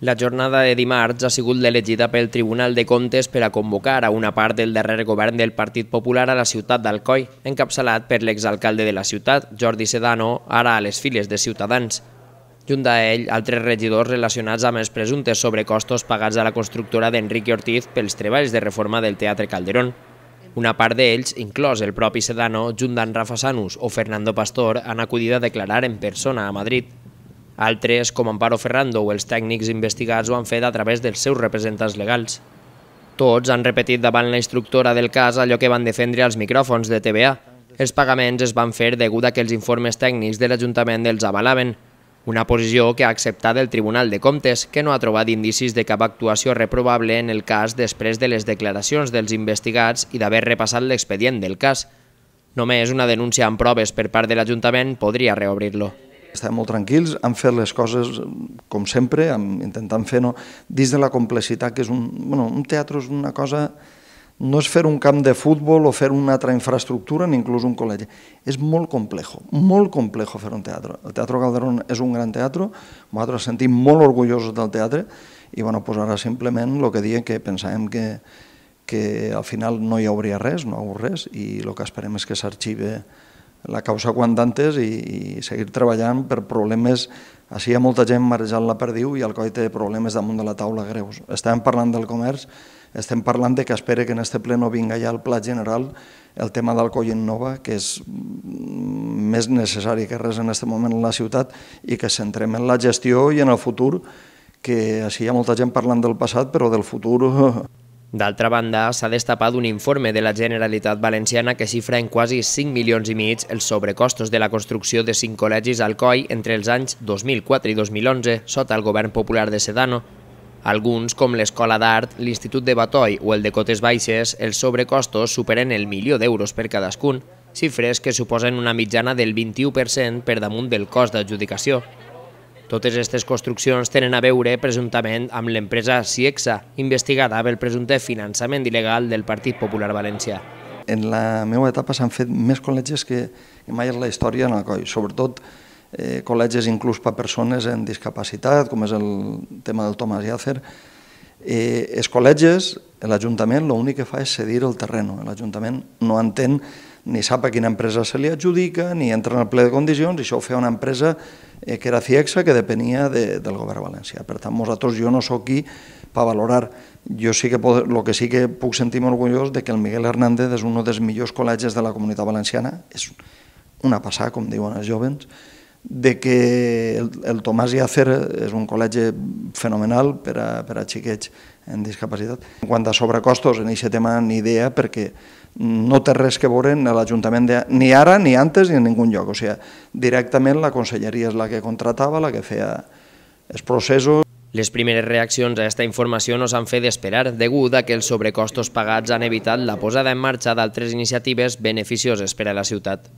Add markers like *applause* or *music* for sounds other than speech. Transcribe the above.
La jornada de dimarts ha sigut l'elegida pel Tribunal de Comptes per a convocar a una part del darrer govern del Partit Popular a la ciutat d'Alcoi, encapçalat per l'exalcalde de la ciutat, Jordi Sedano, ara a les files de Ciutadans. Junt a ell, altres regidors relacionats amb els presumptes sobrecostos pagats a la constructora d'Enrique Ortiz pels treballs de reforma del Teatre Calderón. Una part d'ells, inclòs el propi Sedano, junt amb Rafa Sanus o Fernando Pastor, han acudit a declarar en persona a Madrid. Altres, com Amparo Ferrando o els tècnics investigats, ho han fet a través dels seus representants legals. Tots han repetit davant la instructora del cas allò que van defendre als micròfons de TVA. Els pagaments es van fer degut a que els informes tècnics de l'Ajuntament els avalaven, una posició que ha acceptat el Tribunal de Comptes, que no ha trobat indicis de cap actuació reprobable en el cas després de les declaracions dels investigats i d'haver repassat l'expedient del cas. Només una denúncia amb proves per part de l'Ajuntament podria reobrir-lo estàvem molt tranquils, han fet les coses eh, com sempre, intentant fer no, dins de la complexitat, que és un, bueno, un teatre és una cosa no és fer un camp de futbol o fer una altra infraestructura ni inclús un col·legi. És molt complex, molt complex fer un teatre. El Teatre Calderón és un gran teatre, nosaltres sentim molt orgullosos del teatre i bueno, pues ara simplement el que diem que pensàvem que, que al final no hi hauria res, no hi hauria res i el que esperem és que s'arxive la causa quan d'antes i, i seguir treballant per problemes així hi ha molta gent marejant la perdiu i el coi té problemes damunt de la taula greus. Estàvem parlant del comerç, estem parlant de que espere que en este ple no vinga ja el pla general el tema del coi en Nova, que és mm, més necessari que res en aquest moment en la ciutat i que centrem en la gestió i en el futur, que així hi ha molta gent parlant del passat, però del futur *laughs* D'altra banda, s'ha destapat un informe de la Generalitat Valenciana que xifra en quasi 5 milions i mig els sobrecostos de la construcció de 5 col·legis al COI entre els anys 2004 i 2011, sota el govern popular de Sedano. Alguns, com l'Escola d'Art, l'Institut de Batoi o el de Cotes Baixes, els sobrecostos superen el milió d'euros per cadascun, xifres que suposen una mitjana del 21% per damunt del cost d'adjudicació. Totes aquestes construccions tenen a veure, presumptament, amb l'empresa CIEXA, investigada pel presumpte finançament il·legal del Partit Popular Valencià. En la meva etapa s'han fet més col·legis que mai en la història en el coll, sobretot eh, col·legis inclús per persones en discapacitat, com és el tema del Tomàs Llàcer. Eh, els col·legis, l'Ajuntament, l'únic que fa és cedir el terreny. L'Ajuntament no entén ni sap a quina empresa se li adjudica, ni entra en el ple de condicions, i això ho feia una empresa eh, que era CIEXA, que depenia de, del govern valencià. Per tant, nosaltres, jo no sóc aquí per valorar. Jo sí que puc, lo que sí que puc sentir molt orgullós de que el Miguel Hernández és un dels millors col·legis de la comunitat valenciana, és una passada, com diuen els jovens, de que el, el Tomàs Acer és un col·legi fenomenal per a, per a xiquets en discapacitat. En quant a sobrecostos, en aquest tema ni idea, perquè no té res que veure en l'Ajuntament de, ni ara, ni antes, ni en ningun lloc. O sigui, directament la conselleria és la que contratava, la que feia els processos. Les primeres reaccions a aquesta informació no s'han fet d'esperar, degut a que els sobrecostos pagats han evitat la posada en marxa d'altres iniciatives beneficioses per a la ciutat.